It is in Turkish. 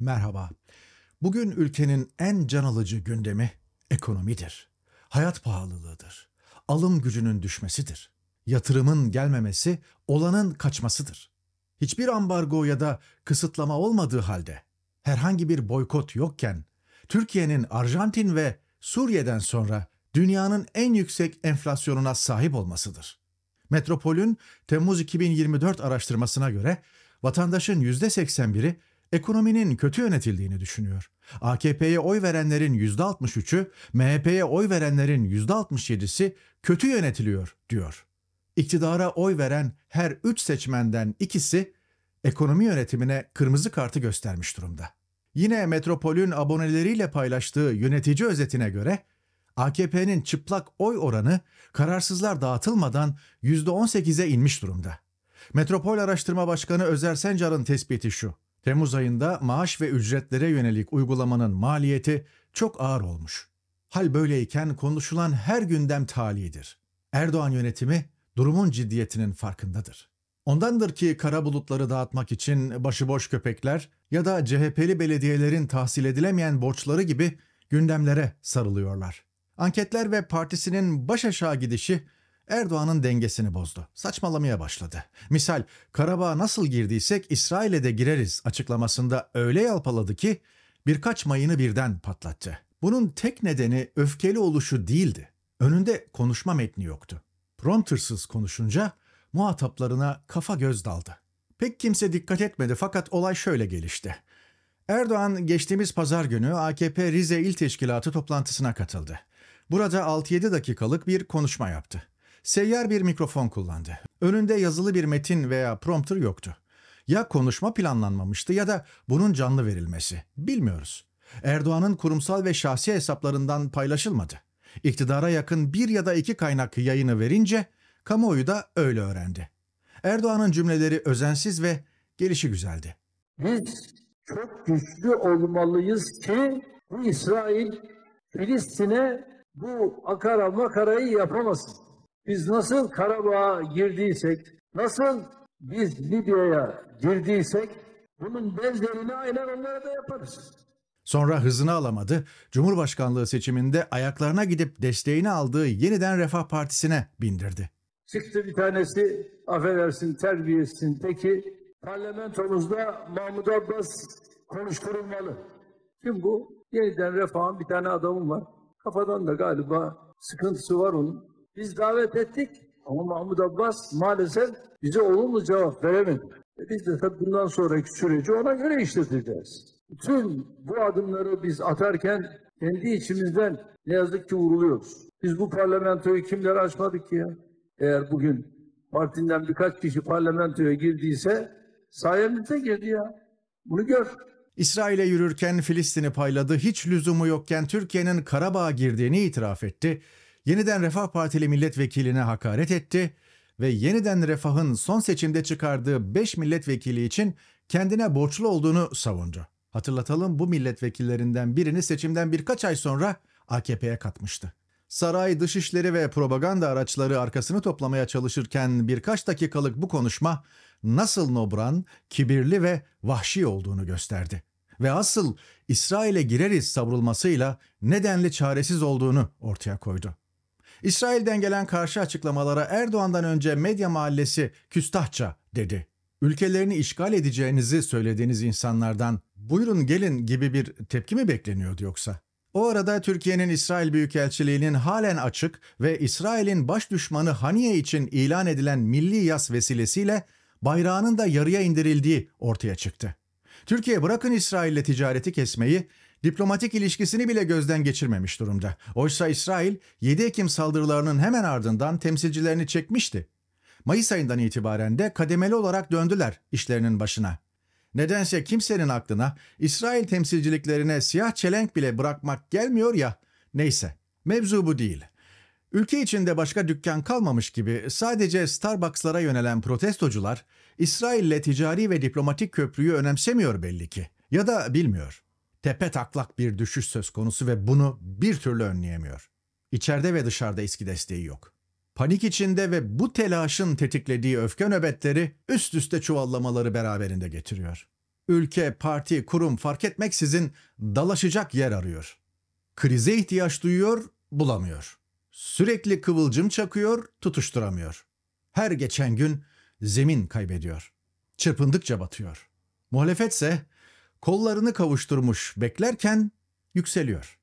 Merhaba. Bugün ülkenin en can alıcı gündemi ekonomidir. Hayat pahalılığıdır. Alım gücünün düşmesidir. Yatırımın gelmemesi, olanın kaçmasıdır. Hiçbir ambargo ya da kısıtlama olmadığı halde, herhangi bir boykot yokken, Türkiye'nin Arjantin ve Suriye'den sonra dünyanın en yüksek enflasyonuna sahip olmasıdır. Metropol'ün Temmuz 2024 araştırmasına göre vatandaşın %81'i ekonominin kötü yönetildiğini düşünüyor. AKP'ye oy verenlerin %63'ü, MHP'ye oy verenlerin %67'si kötü yönetiliyor diyor. İktidara oy veren her 3 seçmenden ikisi ekonomi yönetimine kırmızı kartı göstermiş durumda. Yine Metropol'ün aboneleriyle paylaştığı yönetici özetine göre AKP'nin çıplak oy oranı kararsızlar dağıtılmadan %18'e inmiş durumda. Metropol Araştırma Başkanı Özer Sencar'ın tespiti şu. Temmuz ayında maaş ve ücretlere yönelik uygulamanın maliyeti çok ağır olmuş. Hal böyleyken konuşulan her gündem talidir. Erdoğan yönetimi durumun ciddiyetinin farkındadır. Ondandır ki kara bulutları dağıtmak için başıboş köpekler ya da CHP'li belediyelerin tahsil edilemeyen borçları gibi gündemlere sarılıyorlar. Anketler ve partisinin baş aşağı gidişi Erdoğan'ın dengesini bozdu. Saçmalamaya başladı. Misal Karabağ'a nasıl girdiysek İsrail'e de gireriz açıklamasında öyle yalpaladı ki birkaç mayını birden patlattı. Bunun tek nedeni öfkeli oluşu değildi. Önünde konuşma metni yoktu. Promptersız konuşunca muhataplarına kafa göz daldı. Pek kimse dikkat etmedi fakat olay şöyle gelişti. Erdoğan geçtiğimiz pazar günü AKP Rize İl Teşkilatı toplantısına katıldı. Burada 6-7 dakikalık bir konuşma yaptı. Seyyar bir mikrofon kullandı. Önünde yazılı bir metin veya prompter yoktu. Ya konuşma planlanmamıştı ya da bunun canlı verilmesi. Bilmiyoruz. Erdoğan'ın kurumsal ve şahsi hesaplarından paylaşılmadı. İktidara yakın bir ya da iki kaynak yayını verince kamuoyu da öyle öğrendi. Erdoğan'ın cümleleri özensiz ve gelişi güzeldi. Biz çok güçlü olmalıyız ki bu İsrail Filistin'e bu akara makarayı yapamasın. Biz nasıl Karabağ'a girdiysek, nasıl biz Libya'ya girdiysek bunun benzerini aynen onlara da yaparız. Sonra hızını alamadı. Cumhurbaşkanlığı seçiminde ayaklarına gidip desteğini aldığı yeniden Refah Partisi'ne bindirdi. Çıktı bir tanesi affedersin terbiyesin peki parlamentomuzda Mahmut Abbas konuşturulmalı. Kim bu? Yeniden Refah'ın bir tane adamı var. Kafadan da galiba sıkıntısı var onun. Biz davet ettik ama Mahmut Abbas maalesef bize olumlu cevap veremedi. E biz de tabii bundan sonraki süreci ona göre işleteceğiz. Tüm bu adımları biz atarken kendi içimizden ne yazık ki vuruluyoruz. Biz bu parlamentoyu kimlere açmadık ki ya? Eğer bugün partinden birkaç kişi parlamentoya girdiyse sayemizde girdi ya. Bunu gör. İsrail'e yürürken Filistin'i payladı, hiç lüzumu yokken Türkiye'nin Karabağ'a girdiğini itiraf etti yeniden Refah Partili milletvekiline hakaret etti ve yeniden Refah'ın son seçimde çıkardığı 5 milletvekili için kendine borçlu olduğunu savundu. Hatırlatalım bu milletvekillerinden birini seçimden birkaç ay sonra AKP'ye katmıştı. Saray dışişleri ve propaganda araçları arkasını toplamaya çalışırken birkaç dakikalık bu konuşma nasıl nobran, kibirli ve vahşi olduğunu gösterdi. Ve asıl İsrail'e gireriz savrulmasıyla nedenli çaresiz olduğunu ortaya koydu. İsrail'den gelen karşı açıklamalara Erdoğan'dan önce medya mahallesi küstahça dedi. Ülkelerini işgal edeceğinizi söylediğiniz insanlardan buyurun gelin gibi bir tepki mi bekleniyordu yoksa? O arada Türkiye'nin İsrail Büyükelçiliği'nin halen açık ve İsrail'in baş düşmanı Haniye için ilan edilen milli yas vesilesiyle bayrağının da yarıya indirildiği ortaya çıktı. Türkiye bırakın İsrail'le ticareti kesmeyi, diplomatik ilişkisini bile gözden geçirmemiş durumda. Oysa İsrail 7 Ekim saldırılarının hemen ardından temsilcilerini çekmişti. Mayıs ayından itibaren de kademeli olarak döndüler işlerinin başına. Nedense kimsenin aklına İsrail temsilciliklerine siyah çelenk bile bırakmak gelmiyor ya. Neyse, mevzu bu değil. Ülke içinde başka dükkan kalmamış gibi sadece Starbucks'lara yönelen protestocular İsrail'le ticari ve diplomatik köprüyü önemsemiyor belli ki ya da bilmiyor tepe taklak bir düşüş söz konusu ve bunu bir türlü önleyemiyor. İçeride ve dışarıda eski desteği yok. Panik içinde ve bu telaşın tetiklediği öfke nöbetleri üst üste çuvallamaları beraberinde getiriyor. Ülke, parti, kurum fark etmeksizin dalaşacak yer arıyor. Krize ihtiyaç duyuyor, bulamıyor. Sürekli kıvılcım çakıyor, tutuşturamıyor. Her geçen gün zemin kaybediyor. Çırpındıkça batıyor. Muhalefetse kollarını kavuşturmuş beklerken yükseliyor.